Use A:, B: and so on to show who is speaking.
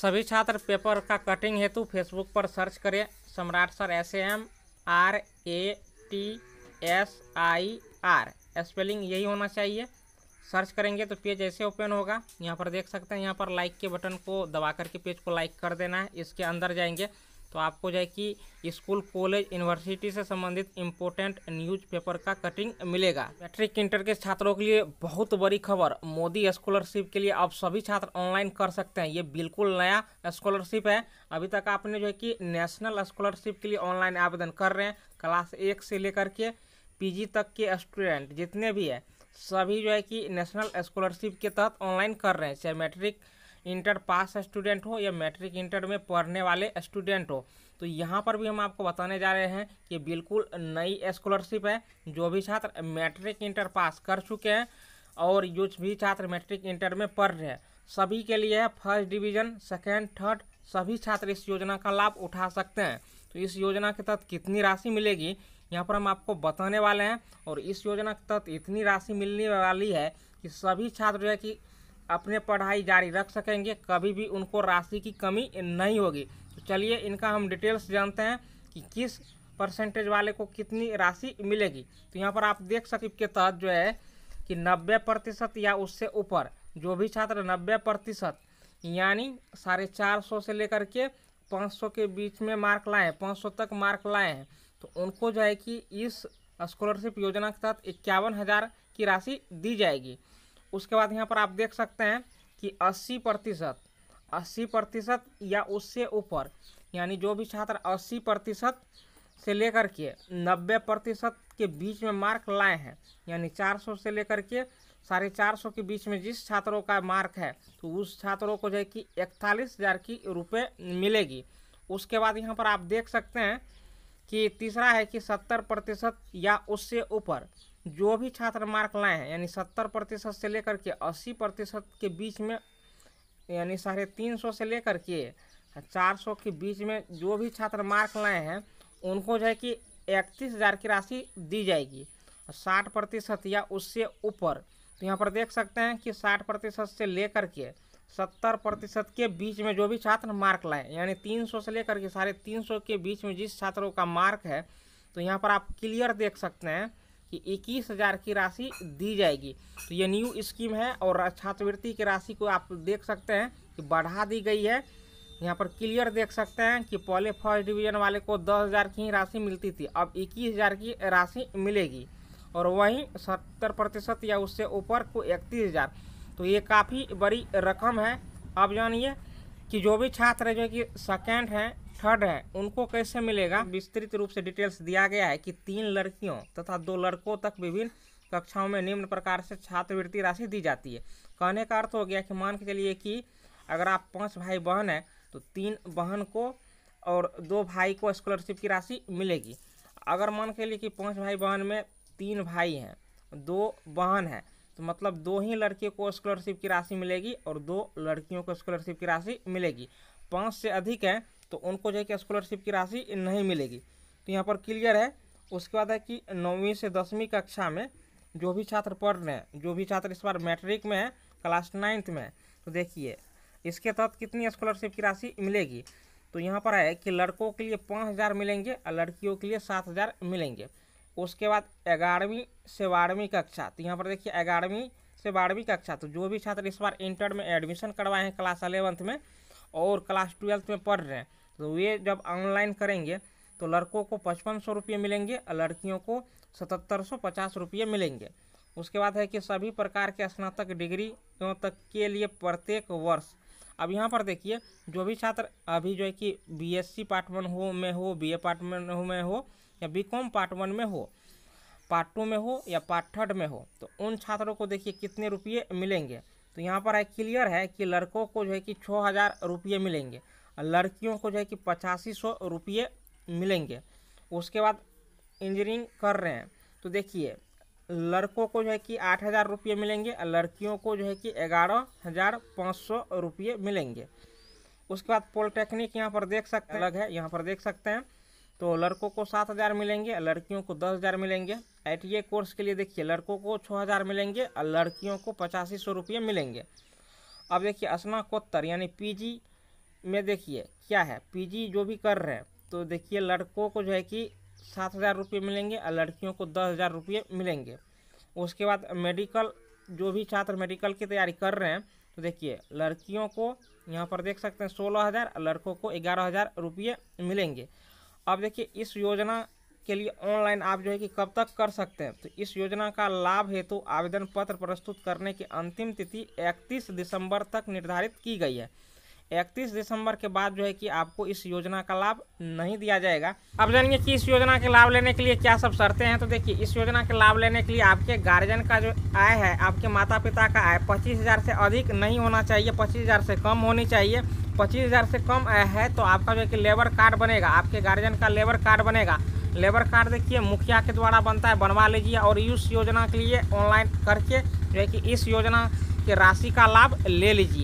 A: सभी छात्र पेपर का कटिंग हेतु फेसबुक पर सर्च करें Samrat sir S M R A T S I R spelling यही होना चाहिए सर्च करेंगे तो पेज ऐसे ओपन होगा यहाँ पर देख सकते हैं यहाँ पर लाइक के बटन को दबा करके पेज को लाइक कर देना है इसके अंदर जाएंगे तो आपको जो है कि स्कूल कॉलेज यूनिवर्सिटी से संबंधित इम्पोर्टेंट न्यूज़पेपर का कटिंग मिलेगा मैट्रिक इंटर के छात्रों के लिए बहुत बड़ी खबर मोदी स्कॉलरशिप के लिए अब सभी छात्र ऑनलाइन कर सकते हैं ये बिल्कुल नया स्कॉलरशिप है अभी तक आपने जो है कि नेशनल स्कॉलरशिप के लिए ऑनलाइन आवेदन कर रहे हैं क्लास एक से लेकर के पी तक के स्टूडेंट जितने भी हैं सभी जो है कि नेशनल स्कॉलरशिप के तहत ऑनलाइन कर रहे हैं चाहे मैट्रिक इंटर पास स्टूडेंट हो या मैट्रिक इंटर में पढ़ने वाले स्टूडेंट हो तो यहाँ पर भी हम आपको बताने जा रहे हैं कि बिल्कुल नई स्कॉलरशिप है जो भी छात्र मैट्रिक इंटर पास कर चुके हैं और जो भी छात्र मैट्रिक इंटर में पढ़ रहे हैं सभी के लिए है फर्स्ट डिवीजन सेकेंड थर्ड सभी छात्र इस योजना का लाभ उठा सकते हैं तो इस योजना के तहत कितनी राशि मिलेगी यहाँ पर हम आपको बताने वाले हैं और इस योजना के तहत इतनी राशि मिलने वाली है कि सभी छात्र जो है कि अपने पढ़ाई जारी रख सकेंगे कभी भी उनको राशि की कमी नहीं होगी तो चलिए इनका हम डिटेल्स जानते हैं कि किस परसेंटेज वाले को कितनी राशि मिलेगी तो यहाँ पर आप देख सकें के तहत जो है कि नब्बे प्रतिशत या उससे ऊपर जो भी छात्र नब्बे प्रतिशत यानी साढ़े चार सौ से लेकर के पाँच सौ के बीच में मार्क लाए हैं पाँच सौ तक मार्क लाए हैं तो उनको जो है कि इस स्कॉलरशिप योजना के तहत इक्यावन हज़ार की राशि दी जाएगी उसके बाद यहाँ पर आप देख सकते हैं कि अस्सी प्रतिशत अस्सी प्रतिशत या उससे ऊपर यानी जो भी छात्र अस्सी प्रतिशत से लेकर के नब्बे प्रतिशत के बीच में मार्क लाए हैं यानी चार सौ से लेकर के साढ़े चार सौ के बीच में जिस छात्रों का मार्क है तो उस छात्रों को जो है कि इकतालीस हज़ार की रुपये मिलेगी उसके बाद यहाँ पर आप देख सकते हैं कि तीसरा है कि सत्तर प्रतिशत या उससे ऊपर जो भी छात्र मार्क लाए हैं यानी सत्तर प्रतिशत से लेकर के अस्सी प्रतिशत के बीच में यानी साढ़े तीन सौ से लेकर के चार सौ के बीच में जो भी छात्र मार्क लाए हैं उनको जो है कि इकतीस हज़ार की राशि दी जाएगी साठ प्रतिशत या उससे ऊपर तो यहाँ पर देख सकते हैं कि साठ प्रतिशत से लेकर के सत्तर प्रतिशत के बीच में जो भी छात्र मार्क लाए यानी तीन सौ से लेकर के साढ़े तीन सौ के बीच में जिस छात्रों का मार्क है तो यहाँ पर आप क्लियर देख सकते हैं कि इक्कीस हज़ार की राशि दी जाएगी तो ये न्यू स्कीम है और छात्रवृत्ति की राशि को आप देख सकते हैं कि बढ़ा दी गई है यहाँ पर क्लियर देख सकते हैं कि पहले फर्स्ट डिवीजन वाले को दस हज़ार की राशि मिलती थी अब इक्कीस हज़ार की राशि मिलेगी और वहीं सत्तर प्रतिशत या उससे ऊपर को इकतीस हज़ार तो ये काफ़ी बड़ी रकम है अब जानिए कि जो भी छात्र जो कि सेकेंड हैं थर्ड है उनको कैसे मिलेगा विस्तृत रूप से डिटेल्स दिया गया है कि तीन लड़कियों तथा दो लड़कों तक विभिन्न कक्षाओं में निम्न प्रकार से छात्रवृत्ति राशि दी जाती है कहने का अर्थ हो गया कि मान के चलिए कि अगर आप पाँच भाई बहन हैं तो तीन बहन को और दो भाई को स्कॉलरशिप की राशि मिलेगी अगर मान के लिए कि पाँच भाई बहन में तीन भाई हैं दो बहन हैं तो मतलब दो ही लड़के को स्कॉलरशिप की राशि मिलेगी और दो लड़कियों को स्कॉलरशिप की राशि मिलेगी पाँच से अधिक हैं तो उनको जो है कि स्कॉलरशिप की राशि नहीं मिलेगी तो यहाँ पर क्लियर है उसके बाद है कि नौवीं से दसवीं कक्षा में जो भी छात्र पढ़ रहे हैं जो भी छात्र इस बार मैट्रिक में है क्लास नाइन्थ में है तो देखिए इसके तहत कितनी स्कॉलरशिप की राशि मिलेगी तो यहाँ पर है कि लड़कों के लिए पाँच हज़ार मिलेंगे और लड़कियों के लिए सात हज़ार मिलेंगे उसके बाद ग्यारहवीं से बारहवीं कक्षा तो यहाँ पर देखिए ग्यारहवीं से बारहवीं कक्षा तो जो भी छात्र इस बार इंटर में एडमिशन करवाए हैं क्लास अलेवंथ में और क्लास ट्वेल्थ में पढ़ रहे हैं तो वे जब ऑनलाइन करेंगे तो लड़कों को पचपन सौ रुपये मिलेंगे और लड़कियों को सतहत्तर सौ पचास रुपये मिलेंगे उसके बाद है कि सभी प्रकार के स्नातक डिग्री तक के लिए प्रत्येक वर्ष अब यहाँ पर देखिए जो भी छात्र अभी जो है कि B S C part one हो में हो बी ए पार्ट वन में हो या बी कॉम पार्ट वन में हो पार्ट टू में हो या पार्ट थर्ड में हो तो उन छात्रों को देखिए कितने रुपये मिलेंगे तो यहाँ पर है क्लियर है कि लड़कों को जो है कि छः हज़ार रुपये मिलेंगे लड़कियों को जो है कि पचासी सौ रुपये मिलेंगे उसके बाद इंजीनियरिंग कर रहे हैं तो देखिए लड़कों को जो है कि आठ हज़ार रुपये मिलेंगे और लड़कियों को जो है कि ग्यारह हज़ार पाँच सौ रुपये मिलेंगे उसके बाद पॉलिटेक्निक यहाँ पर देख सकते हैं अलग है यहाँ पर देख सकते हैं तो लड़कों को सात हज़ार मिलेंगे और लड़कियों को दस हज़ार मिलेंगे आई कोर्स के लिए देखिए लड़कों को छः हज़ार मिलेंगे और लड़कियों को पचासी सौ रुपये मिलेंगे अब देखिए स्नाकोत्तर यानी पीजी में देखिए क्या है पीजी जो भी कर रहे हैं तो देखिए लड़कों को जो है कि सात हज़ार रुपये मिलेंगे और लड़कियों को दस हज़ार रुपये मिलेंगे उसके बाद मेडिकल जो भी छात्र मेडिकल की तैयारी कर रहे हैं तो देखिए लड़कियों को यहाँ पर देख सकते हैं सोलह हज़ार लड़कों को ग्यारह हज़ार रुपये मिलेंगे अब देखिए इस योजना के लिए ऑनलाइन आप जो है कि कब तक कर सकते हैं तो इस योजना का लाभ हेतु आवेदन पत्र प्रस्तुत करने की अंतिम तिथि इकतीस दिसंबर तक निर्धारित की गई है इकतीस दिसंबर के बाद जो है कि आपको इस योजना का लाभ नहीं दिया जाएगा अब जानिए कि इस योजना के लाभ लेने के लिए क्या सब शर्तें हैं तो देखिए इस योजना के लाभ लेने के लिए आपके गार्जियन का जो आय है आपके माता पिता का आय पच्चीस हज़ार से अधिक नहीं होना चाहिए पच्चीस हज़ार से कम होनी चाहिए पच्चीस हज़ार से कम आय है तो आपका जो है कि लेबर कार्ड बनेगा आपके गार्जियन का लेबर कार्ड बनेगा लेबर कार्ड देखिए मुखिया के द्वारा बनता है बनवा लीजिए और इस योजना के लिए ऑनलाइन करके जो है कि इस योजना के राशि का लाभ ले लीजिए